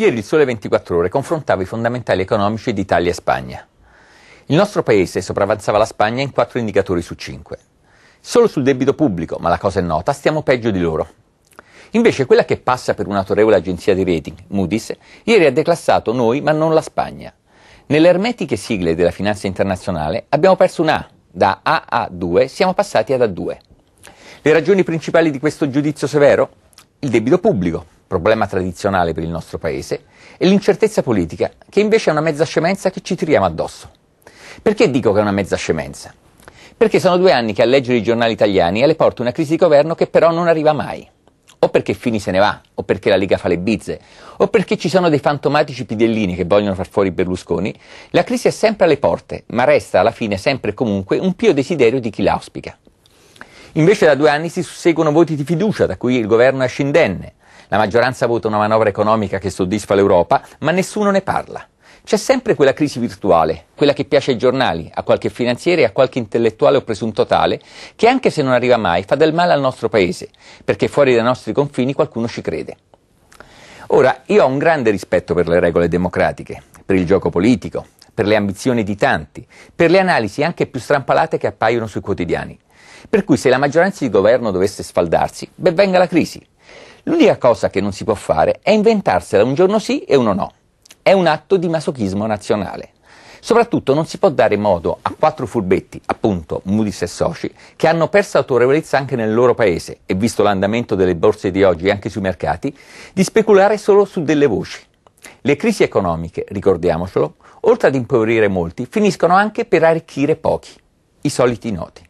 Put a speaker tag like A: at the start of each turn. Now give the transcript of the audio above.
A: Ieri il Sole 24 Ore confrontava i fondamentali economici di Italia e Spagna. Il nostro paese sopravvanzava la Spagna in 4 indicatori su 5. Solo sul debito pubblico, ma la cosa è nota, stiamo peggio di loro. Invece quella che passa per un'autorevole agenzia di rating, Moody's, ieri ha declassato noi ma non la Spagna. Nelle ermetiche sigle della finanza internazionale abbiamo perso un A, da A a 2 siamo passati ad A2. Le ragioni principali di questo giudizio severo? Il debito pubblico problema tradizionale per il nostro Paese, e l'incertezza politica, che invece è una mezza scemenza che ci tiriamo addosso. Perché dico che è una mezza scemenza? Perché sono due anni che a leggere i giornali italiani alle porte una crisi di governo che però non arriva mai. O perché Fini se ne va, o perché la Lega fa le bizze, o perché ci sono dei fantomatici pidellini che vogliono far fuori Berlusconi, la crisi è sempre alle porte, ma resta alla fine sempre e comunque un pio desiderio di chi l'auspica. Invece da due anni si susseguono voti di fiducia, da cui il governo esce indenne, la maggioranza vota una manovra economica che soddisfa l'Europa, ma nessuno ne parla. C'è sempre quella crisi virtuale, quella che piace ai giornali, a qualche finanziere, a qualche intellettuale o presunto tale, che anche se non arriva mai fa del male al nostro paese, perché fuori dai nostri confini qualcuno ci crede. Ora, io ho un grande rispetto per le regole democratiche, per il gioco politico, per le ambizioni di tanti, per le analisi anche più strampalate che appaiono sui quotidiani. Per cui se la maggioranza di governo dovesse sfaldarsi, ben venga la crisi. L'unica cosa che non si può fare è inventarsela un giorno sì e uno no. È un atto di masochismo nazionale. Soprattutto non si può dare modo a quattro furbetti, appunto Moody's e soci, che hanno perso autorevolezza anche nel loro paese e visto l'andamento delle borse di oggi anche sui mercati, di speculare solo su delle voci. Le crisi economiche, ricordiamocelo, oltre ad impoverire molti, finiscono anche per arricchire pochi, i soliti noti.